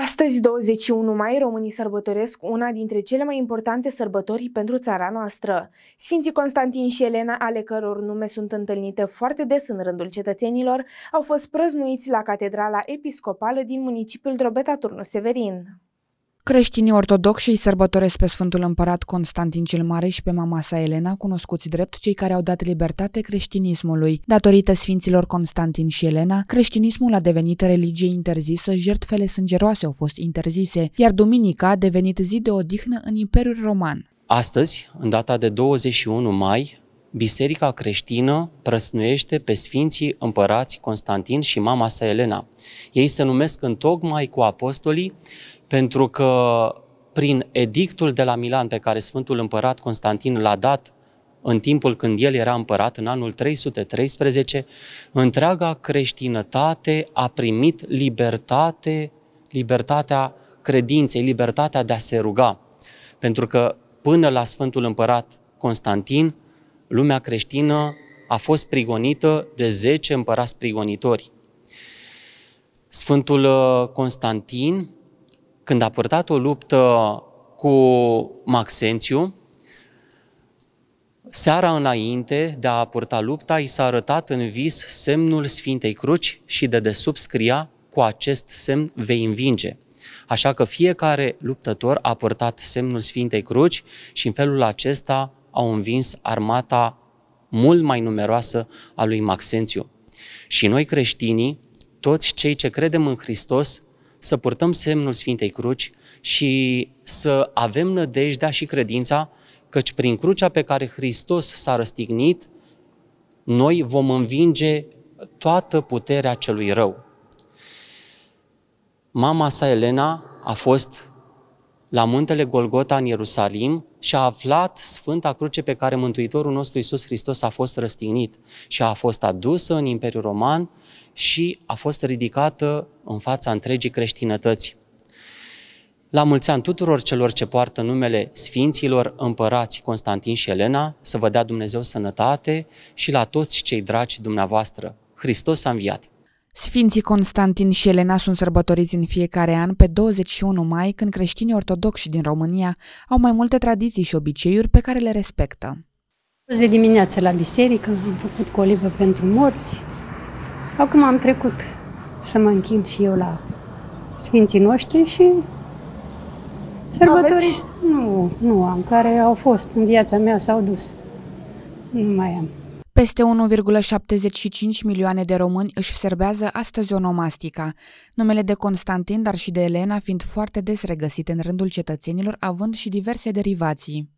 Astăzi, 21 mai, românii sărbătoresc una dintre cele mai importante sărbători pentru țara noastră. Sfinții Constantin și Elena, ale căror nume sunt întâlnite foarte des în rândul cetățenilor, au fost prăznuiți la Catedrala Episcopală din municipiul Drobeta Turnu Severin. Creștinii ortodoxi îi sărbătoresc pe Sfântul Împărat Constantin cel Mare și pe mama sa Elena, cunoscuți drept cei care au dat libertate creștinismului. Datorită sfinților Constantin și Elena, creștinismul a devenit religie interzisă, jertfele sângeroase au fost interzise, iar duminica a devenit zi de odihnă în Imperiul Roman. Astăzi, în data de 21 mai, biserica creștină prăsnuiește pe Sfinții Împărați Constantin și mama sa Elena. Ei se numesc întocmai cu apostolii pentru că prin edictul de la Milan pe care Sfântul Împărat Constantin l-a dat în timpul când el era împărat, în anul 313, întreaga creștinătate a primit libertate, libertatea credinței, libertatea de a se ruga. Pentru că până la Sfântul Împărat Constantin, lumea creștină a fost prigonită de 10 împărați prigonitori. Sfântul uh, Constantin, când a purtat o luptă cu Maxențiu, seara înainte de a purta lupta, i s-a arătat în vis semnul Sfintei Cruci și de desubt scria cu acest semn vei învinge. Așa că fiecare luptător a purtat semnul Sfintei Cruci și în felul acesta au învins armata mult mai numeroasă a lui Maxențiu. Și noi creștinii, toți cei ce credem în Hristos, să purtăm semnul Sfintei Cruci și să avem nădejdea și credința căci prin crucea pe care Hristos s-a răstignit, noi vom învinge toată puterea celui rău. Mama sa, Elena, a fost la muntele Golgota în Ierusalim și a aflat Sfânta Cruce pe care Mântuitorul nostru Iisus Hristos a fost răstignit și a fost adusă în Imperiul Roman și a fost ridicată în fața întregii creștinătăți. La mulți ani tuturor celor ce poartă numele Sfinților Împărați Constantin și Elena, să vă dea Dumnezeu sănătate și la toți cei dragi dumneavoastră. Hristos a înviat! Sfinții Constantin și Elena sunt sărbătoriți în fiecare an pe 21 mai, când creștinii ortodoxi din România au mai multe tradiții și obiceiuri pe care le respectă. De dimineață la biserică am făcut colivă pentru morți. Acum am trecut să mă închin și eu la Sfinții noștri și sărbătoriți. Nu, nu am, care au fost în viața mea, s-au dus. Nu mai am. Peste 1,75 milioane de români își serbează astăzi onomastica, numele de Constantin, dar și de Elena fiind foarte des regăsit în rândul cetățenilor, având și diverse derivații.